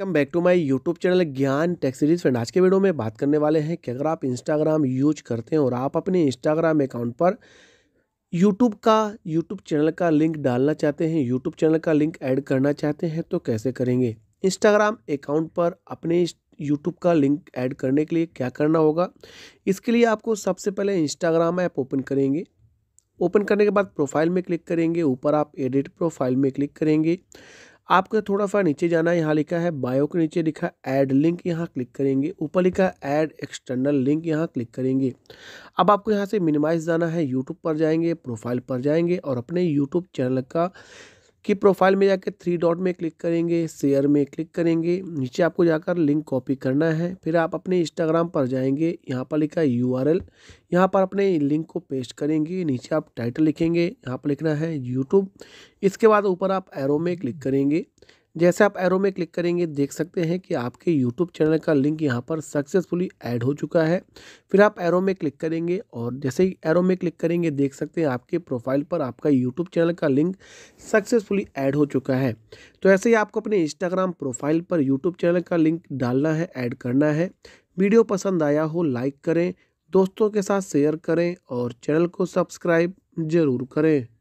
welcome back to my YouTube channel Gyan tech series friend आज के video में बात करने वाले हैं कि अगर आप इंस्टाग्राम यूज करते हैं और आप अपने इंस्टाग्राम अकाउंट पर यूट्यूब का यूट्यूब चैनल का लिंक डालना चाहते हैं यूट्यूब चैनल का लिंक ऐड करना चाहते हैं तो कैसे करेंगे इंस्टाग्राम अकाउंट पर अपने यूट्यूब का लिंक ऐड करने के लिए क्या करना होगा इसके लिए आपको सबसे पहले इंस्टाग्राम ऐप ओपन करेंगे ओपन करने के बाद प्रोफाइल में क्लिक करेंगे ऊपर आप एडिट प्रोफाइल में क्लिक करेंगे आपको थोड़ा सा नीचे जाना है यहाँ लिखा है बायो के नीचे लिखा ऐड लिंक यहाँ क्लिक करेंगे ऊपर लिखा ऐड एक्सटर्नल लिंक यहाँ क्लिक करेंगे अब आपको यहाँ से मिनिमाइज जाना है यूट्यूब पर जाएंगे प्रोफाइल पर जाएंगे और अपने यूट्यूब चैनल का कि प्रोफाइल में जाकर थ्री डॉट में क्लिक करेंगे शेयर में क्लिक करेंगे नीचे आपको जाकर लिंक कॉपी करना है फिर आप अपने इंस्टाग्राम पर जाएंगे यहाँ पर लिखा है यू आर एल यहाँ पर अपने लिंक को पेस्ट करेंगे नीचे आप टाइटल लिखेंगे यहाँ पर लिखना है यूट्यूब इसके बाद ऊपर आप एरो में क्लिक करेंगे जैसे आप एरो में क्लिक करेंगे देख सकते हैं कि आपके यूट्यूब चैनल का लिंक यहाँ पर सक्सेसफुली ऐड हो चुका है फिर आप एरो में क्लिक करेंगे और जैसे ही एरो में क्लिक करेंगे देख सकते हैं आपके प्रोफाइल पर आपका यूट्यूब चैनल का लिंक सक्सेसफुली ऐड हो चुका है तो ऐसे ही आपको अपने इंस्टाग्राम प्रोफाइल पर यूट्यूब चैनल का लिंक डालना है ऐड करना है वीडियो पसंद आया हो लाइक करें दोस्तों के साथ शेयर करें और चैनल को सब्सक्राइब ज़रूर करें